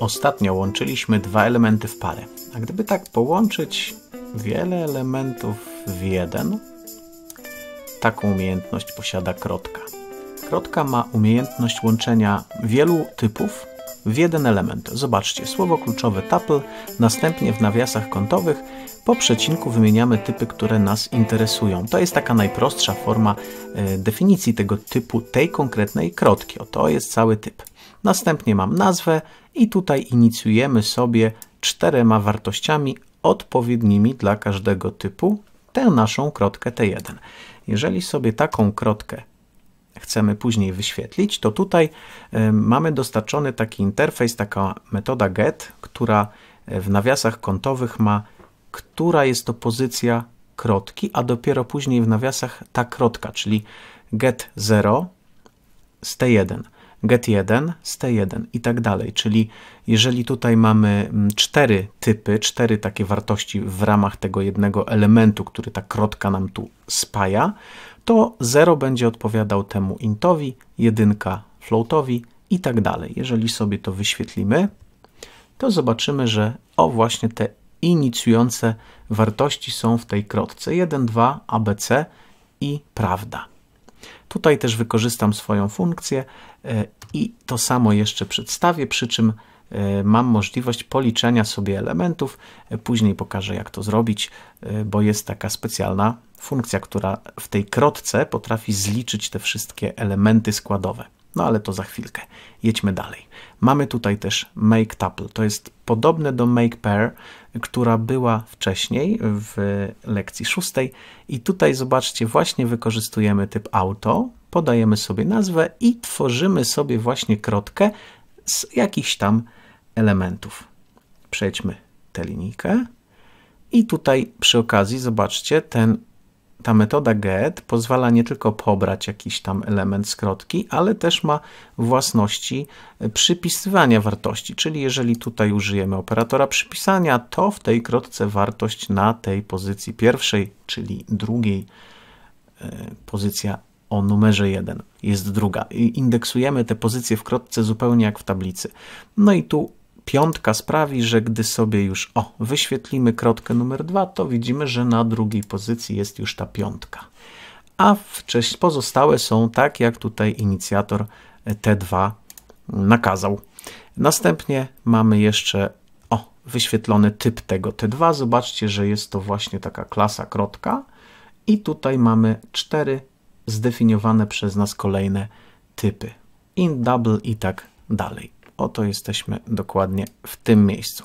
Ostatnio łączyliśmy dwa elementy w parę. A gdyby tak połączyć wiele elementów w jeden, taką umiejętność posiada krotka. Krotka ma umiejętność łączenia wielu typów w jeden element. Zobaczcie, słowo kluczowe tuple, następnie w nawiasach kątowych po przecinku wymieniamy typy, które nas interesują. To jest taka najprostsza forma e, definicji tego typu, tej konkretnej krotki. Oto jest cały typ. Następnie mam nazwę i tutaj inicjujemy sobie czterema wartościami odpowiednimi dla każdego typu tę naszą krotkę T1. Jeżeli sobie taką krotkę chcemy później wyświetlić, to tutaj mamy dostarczony taki interfejs, taka metoda get, która e, w nawiasach kątowych ma, która jest to pozycja krotki, a dopiero później w nawiasach ta krotka, czyli get 0 z T1 get1, stay1 i tak dalej. Czyli jeżeli tutaj mamy mm, cztery typy, cztery takie wartości w ramach tego jednego elementu, który ta krotka nam tu spaja, to 0 będzie odpowiadał temu intowi, 1 floatowi i tak dalej. Jeżeli sobie to wyświetlimy, to zobaczymy, że o właśnie te inicjujące wartości są w tej krotce 1, 2, ABC i prawda. Tutaj też wykorzystam swoją funkcję e, i to samo jeszcze przedstawię, przy czym e, mam możliwość policzenia sobie elementów. E, później pokażę, jak to zrobić, bo jest taka specjalna funkcja, która w tej krotce potrafi zliczyć te wszystkie elementy składowe. No ale to za chwilkę. Jedźmy dalej. Mamy tutaj też make tuple. To jest podobne do make pair, która była wcześniej w lekcji szóstej. I tutaj zobaczcie, właśnie wykorzystujemy typ auto, podajemy sobie nazwę i tworzymy sobie właśnie krotkę z jakichś tam elementów. Przejdźmy tę linijkę. I tutaj przy okazji zobaczcie, ten ta metoda get pozwala nie tylko pobrać jakiś tam element skrotki, ale też ma własności e, przypisywania wartości, czyli jeżeli tutaj użyjemy operatora przypisania, to w tej krotce wartość na tej pozycji pierwszej, czyli drugiej, e, pozycja o numerze 1 jest druga. Indeksujemy te pozycje w krotce zupełnie jak w tablicy. No i tu piątka sprawi, że gdy sobie już o, wyświetlimy krotkę numer 2, to widzimy, że na drugiej pozycji jest już ta piątka. A wcześniej pozostałe są tak, jak tutaj inicjator e, T2 mm, nakazał. Następnie mamy jeszcze o, wyświetlony typ tego T2. Zobaczcie, że jest to właśnie taka klasa krotka. I tutaj mamy cztery zdefiniowane przez nas kolejne typy. In, double i tak dalej. Oto jesteśmy dokładnie w tym miejscu.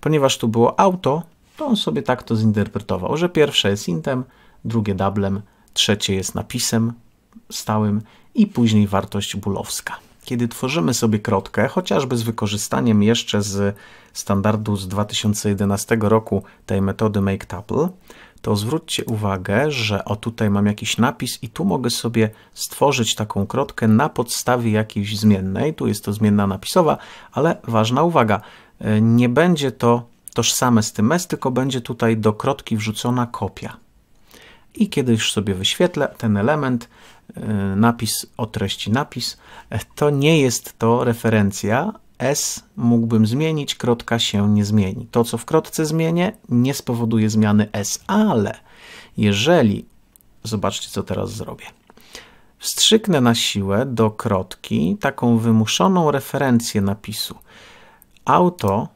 Ponieważ tu było auto, to on sobie tak to zinterpretował, że pierwsze jest intem, drugie doublem, trzecie jest napisem stałym i później wartość bulowska. Kiedy tworzymy sobie krotkę, chociażby z wykorzystaniem jeszcze z standardu z 2011 roku tej metody make tuple to zwróćcie uwagę, że o tutaj mam jakiś napis i tu mogę sobie stworzyć taką krotkę na podstawie jakiejś zmiennej. Tu jest to zmienna napisowa, ale ważna uwaga, e, nie będzie to tożsame z tym s, tylko będzie tutaj do krotki wrzucona kopia. I kiedy już sobie wyświetlę ten element, e, napis o treści napis, e, to nie jest to referencja, S mógłbym zmienić, krotka się nie zmieni. To, co w krotce zmienię, nie spowoduje zmiany S, ale jeżeli, zobaczcie, co teraz zrobię. Wstrzyknę na siłę do krotki taką wymuszoną referencję napisu. Auto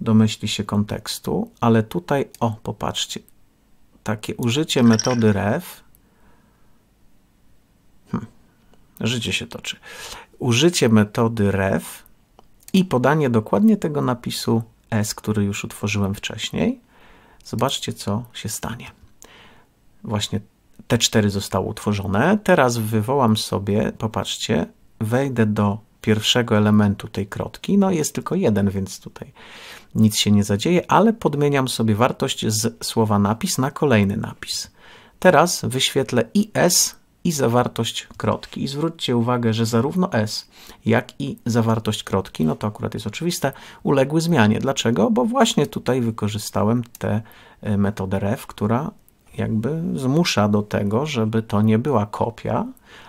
domyśli się kontekstu, ale tutaj, o, popatrzcie, takie użycie metody ref. Hm, życie się toczy. Użycie metody ref i podanie dokładnie tego napisu S, który już utworzyłem wcześniej. Zobaczcie, co się stanie. Właśnie te cztery zostały utworzone. Teraz wywołam sobie, popatrzcie, wejdę do pierwszego elementu tej krotki. No jest tylko jeden, więc tutaj nic się nie zadzieje, ale podmieniam sobie wartość z słowa napis na kolejny napis. Teraz wyświetlę IS i zawartość krotki. I zwróćcie uwagę, że zarówno S, jak i zawartość krotki, no to akurat jest oczywiste, uległy zmianie. Dlaczego? Bo właśnie tutaj wykorzystałem tę e, metodę ref, która jakby zmusza do tego, żeby to nie była kopia,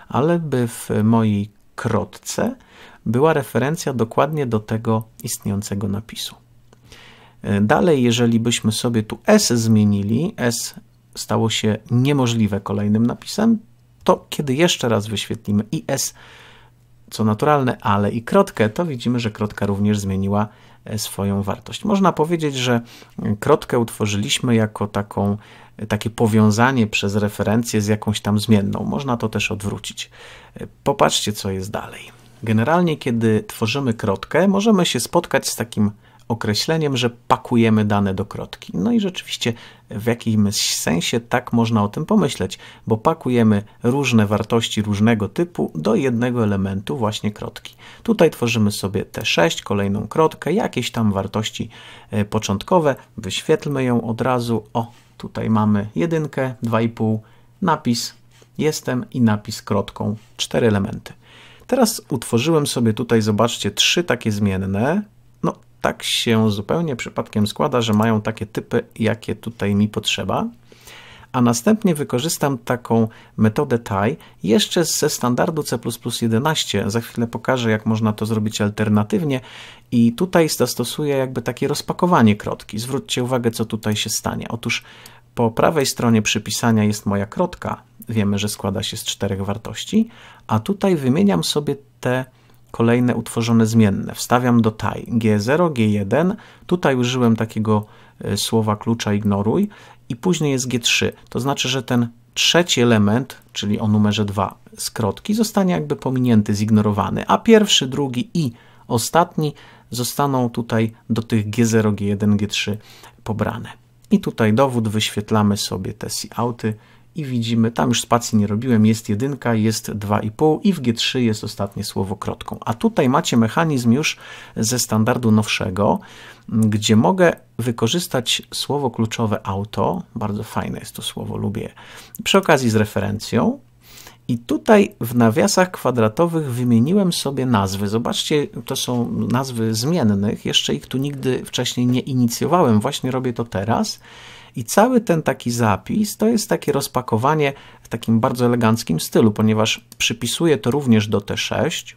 ale by w mojej krotce była referencja dokładnie do tego istniejącego napisu. E, dalej, jeżeli byśmy sobie tu S zmienili, S stało się niemożliwe kolejnym napisem, to kiedy jeszcze raz wyświetlimy IS, co naturalne, ale i krotkę, to widzimy, że krotka również zmieniła e, swoją wartość. Można powiedzieć, że e, krotkę utworzyliśmy jako taką, e, takie powiązanie przez referencję z jakąś tam zmienną. Można to też odwrócić. Popatrzcie, co jest dalej. Generalnie, kiedy tworzymy krotkę, możemy się spotkać z takim określeniem, że pakujemy dane do krotki. No i rzeczywiście w jakimś sensie tak można o tym pomyśleć, bo pakujemy różne wartości różnego typu do jednego elementu właśnie krotki. Tutaj tworzymy sobie T6, kolejną krotkę, jakieś tam wartości e, początkowe, wyświetlmy ją od razu. O, tutaj mamy jedynkę, 2,5, napis jestem i napis krotką, cztery elementy. Teraz utworzyłem sobie tutaj, zobaczcie, trzy takie zmienne, tak się zupełnie przypadkiem składa, że mają takie typy, jakie tutaj mi potrzeba. A następnie wykorzystam taką metodę tie jeszcze ze standardu C++11. Za chwilę pokażę, jak można to zrobić alternatywnie. I tutaj zastosuję jakby takie rozpakowanie krotki. Zwróćcie uwagę, co tutaj się stanie. Otóż po prawej stronie przypisania jest moja krotka. Wiemy, że składa się z czterech wartości. A tutaj wymieniam sobie te kolejne utworzone zmienne. Wstawiam do taj G0, G1, tutaj użyłem takiego e, słowa klucza ignoruj i później jest G3, to znaczy, że ten trzeci element, czyli o numerze 2 skrotki, zostanie jakby pominięty, zignorowany, a pierwszy, drugi i ostatni zostaną tutaj do tych G0, G1, G3 pobrane. I tutaj dowód wyświetlamy sobie te si i widzimy, tam już spacji nie robiłem, jest jedynka, jest 2,5 i w G3 jest ostatnie słowo krotką. A tutaj macie mechanizm już ze standardu nowszego, gdzie mogę wykorzystać słowo kluczowe auto, bardzo fajne jest to słowo, lubię, przy okazji z referencją, i tutaj w nawiasach kwadratowych wymieniłem sobie nazwy. Zobaczcie, to są nazwy zmiennych, jeszcze ich tu nigdy wcześniej nie inicjowałem, właśnie robię to teraz. I cały ten taki zapis to jest takie rozpakowanie w takim bardzo eleganckim stylu, ponieważ przypisuje to również do T6,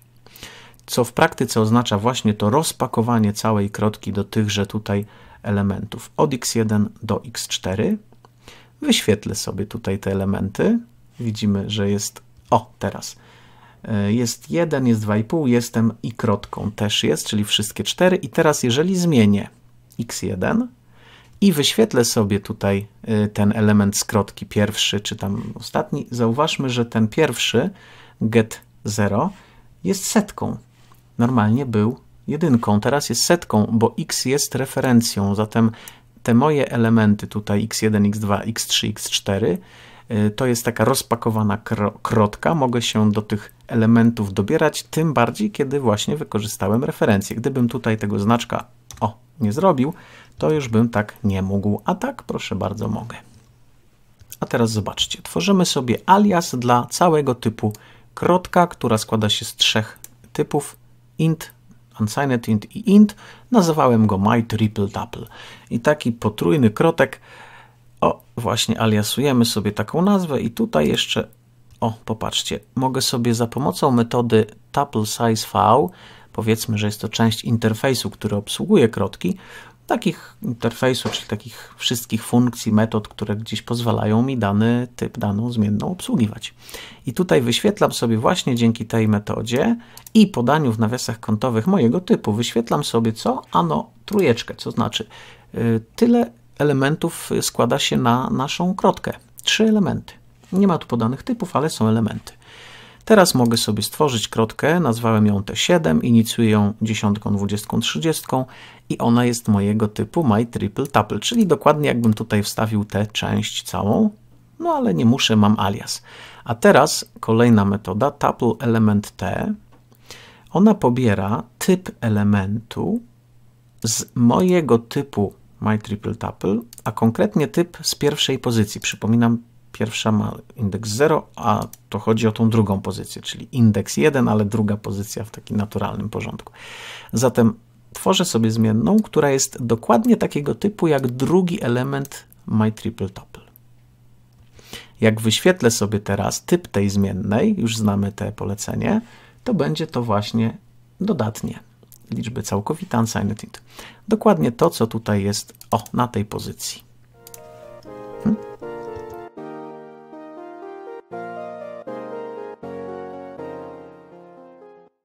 co w praktyce oznacza właśnie to rozpakowanie całej krotki do tychże tutaj elementów od x1 do x4. Wyświetlę sobie tutaj te elementy. Widzimy, że jest, o teraz, e, jest 1, jest 2,5, jestem i krotką też jest, czyli wszystkie 4 i teraz jeżeli zmienię x1 i wyświetlę sobie tutaj y, ten element skrotki pierwszy, czy tam ostatni. Zauważmy, że ten pierwszy get 0 jest setką. Normalnie był jedynką, teraz jest setką, bo x jest referencją, zatem te moje elementy tutaj x1, x2, x3, x4 to jest taka rozpakowana krotka, mogę się do tych elementów dobierać, tym bardziej, kiedy właśnie wykorzystałem referencję. Gdybym tutaj tego znaczka, o, nie zrobił, to już bym tak nie mógł, a tak proszę bardzo mogę. A teraz zobaczcie, tworzymy sobie alias dla całego typu krotka, która składa się z trzech typów int, unsigned int i int. Nazywałem go my triple tuple. I taki potrójny krotek, o właśnie aliasujemy sobie taką nazwę i tutaj jeszcze, o popatrzcie, mogę sobie za pomocą metody tuple size v, powiedzmy, że jest to część interfejsu, który obsługuje krotki, takich interfejsów, czyli takich wszystkich funkcji, metod, które gdzieś pozwalają mi dany typ, daną zmienną obsługiwać. I tutaj wyświetlam sobie właśnie dzięki tej metodzie i podaniu w nawiasach kątowych mojego typu, wyświetlam sobie co? Ano trójeczkę, co znaczy y, tyle elementów składa się na naszą krotkę. Trzy elementy. Nie ma tu podanych typów, ale są elementy. Teraz mogę sobie stworzyć krotkę, nazwałem ją T7, inicjuję ją dziesiątką, dwudziestką, trzydziestką i ona jest mojego typu my triple tuple, czyli dokładnie jakbym tutaj wstawił tę część całą, no ale nie muszę, mam alias. A teraz kolejna metoda, tuple element T, ona pobiera typ elementu z mojego typu my triple tuple, a konkretnie typ z pierwszej pozycji. Przypominam, Pierwsza ma indeks 0, a to chodzi o tą drugą pozycję, czyli indeks 1, ale druga pozycja w takim naturalnym porządku. Zatem tworzę sobie zmienną, która jest dokładnie takiego typu jak drugi element my triple tuple. Jak wyświetlę sobie teraz typ tej zmiennej, już znamy te polecenie, to będzie to właśnie dodatnie liczby całkowite unsigned int. Dokładnie to, co tutaj jest o, na tej pozycji.